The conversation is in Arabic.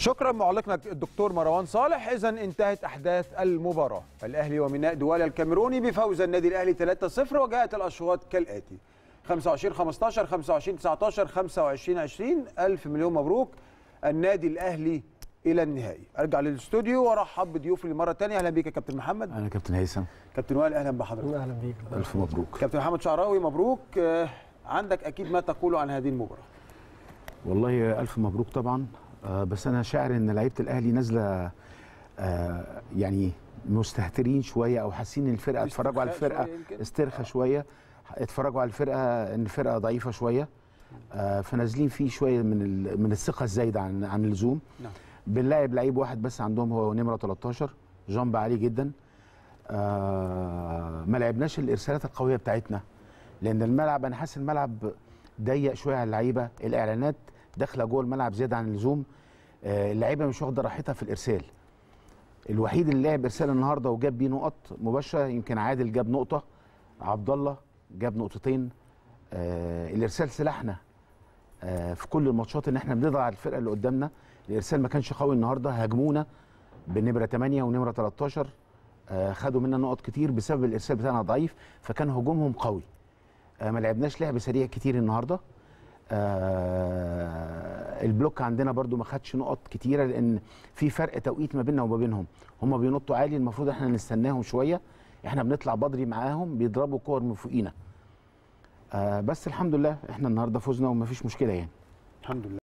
شكرا معلقنا الدكتور مروان صالح اذا انتهت احداث المباراه الاهلي وميناء دوال الكاميروني بفوز النادي الاهلي 3-0 وجاءت الاشواط كالاتي 25 15 25 19 25 20 الف مليون مبروك النادي الاهلي الى النهائي ارجع للاستوديو وارحب بضيوفي لمره ثانيه اهلا بيك يا كابتن محمد انا كابتن هيثم كابتن وائل اهلا بحضرتك اهلا بيك الف مبروك كابتن محمد شعراوي مبروك آه، عندك اكيد ما تقوله عن هذه المباراه والله الف مبروك طبعا آه، بس انا شاعر ان لعيبه الاهلي نازله آه، يعني مستهترين شويه او حاسين ان الفرقه اتفرجوا على الفرقه شوية استرخى آه. شويه اتفرجوا على الفرقه ان الفرقه ضعيفه شويه آه فنازلين فيه شويه من من الثقه الزايده عن عن اللزوم نعم بنلاعب لعيب واحد بس عندهم هو نمره 13 جامب عالي جدا آه ما لعبناش الارسالات القويه بتاعتنا لان الملعب انا حاسس الملعب ضيق شويه على اللعيبه الاعلانات داخله جوه الملعب زياده عن اللزوم آه، اللعيبه مش واخده راحتها في الارسال الوحيد اللي لعب ارسال النهارده وجاب بيه نقط مباشره يمكن عادل جاب نقطه عبد الله جاب نقطتين آه، الارسال سلاحنا آه، في كل الماتشات ان احنا بنضغط على الفرقه اللي قدامنا الارسال ما كانش قوي النهارده هاجمونا بنمره 8 ونمره 13 خدوا منا نقط كتير بسبب الارسال بتاعنا ضعيف فكان هجومهم قوي ما لعبناش لعب سريع كتير النهارده البلوك عندنا برضو ما خدش نقط كتيره لان في فرق توقيت ما بيننا وما بينهم هم بينطوا عالي المفروض احنا نستناهم شويه احنا بنطلع بدري معاهم بيضربوا كور من فوقينا آه بس الحمد لله احنا النهارده فزنا ومفيش مشكله يعني الحمد لله